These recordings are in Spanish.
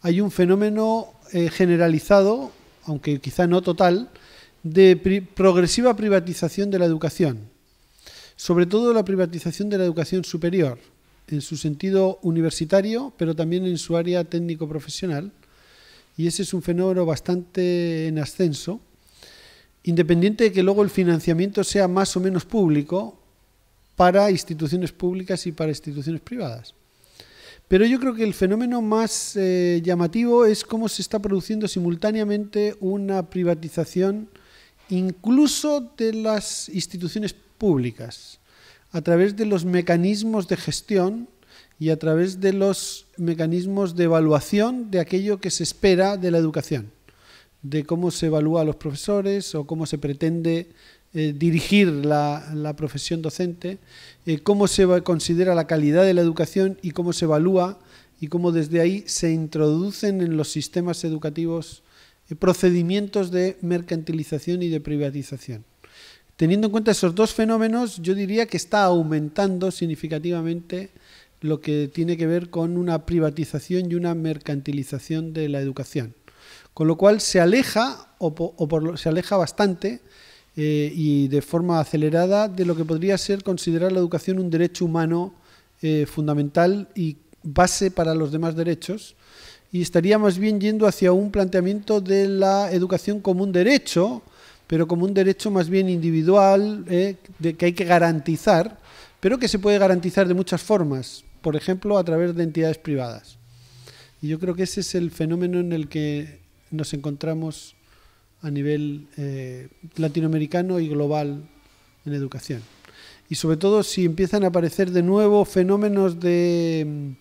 Hay un fenómeno eh, generalizado, aunque quizá no total, de progresiva privatización de la educación, sobre todo la privatización de la educación superior, en su sentido universitario, pero también en su área técnico-profesional, y ese es un fenómeno bastante en ascenso independiente de que luego el financiamiento sea más o menos público para instituciones públicas y para instituciones privadas. Pero yo creo que el fenómeno más eh, llamativo es cómo se está produciendo simultáneamente una privatización incluso de las instituciones públicas, a través de los mecanismos de gestión y a través de los mecanismos de evaluación de aquello que se espera de la educación de cómo se evalúa a los profesores o cómo se pretende eh, dirigir la, profesión docente, eh, cómo se considera la calidad de la educación y cómo se evalúa y cómo desde ahí se introducen en los sistemas educativos eh, procedimientos de mercantilización y de privatización. Teniendo en cuenta esos dos fenómenos, yo diría que está aumentando significativamente lo que tiene que ver con una privatización y una mercantilización de la educación. Con lo cual se aleja, o, se aleja bastante eh, y de forma acelerada de lo que podría ser considerar la educación un derecho humano eh, fundamental y base para los demás derechos. Y estaría más bien yendo hacia un planteamiento de la educación como un derecho, pero como un derecho más bien individual eh, que hay que garantizar, pero que se puede garantizar de muchas formas, por ejemplo, a través de entidades privadas. Y yo creo que ese es el fenómeno en el que nos encontramos a nivel eh, latinoamericano y global en educación. Y sobre todo si empiezan a aparecer de nuevo fenómenos de,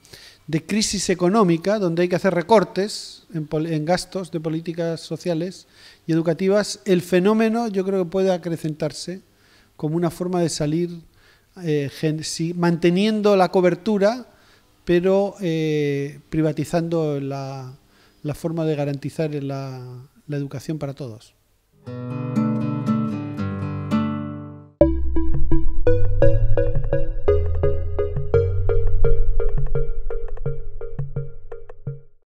crisis económica, donde hay que hacer recortes en, gastos de políticas sociales y educativas, el fenómeno yo creo que puede acrecentarse como una forma de salir eh, manteniendo la cobertura pero eh, privatizando la, forma de garantizar la educación para todos.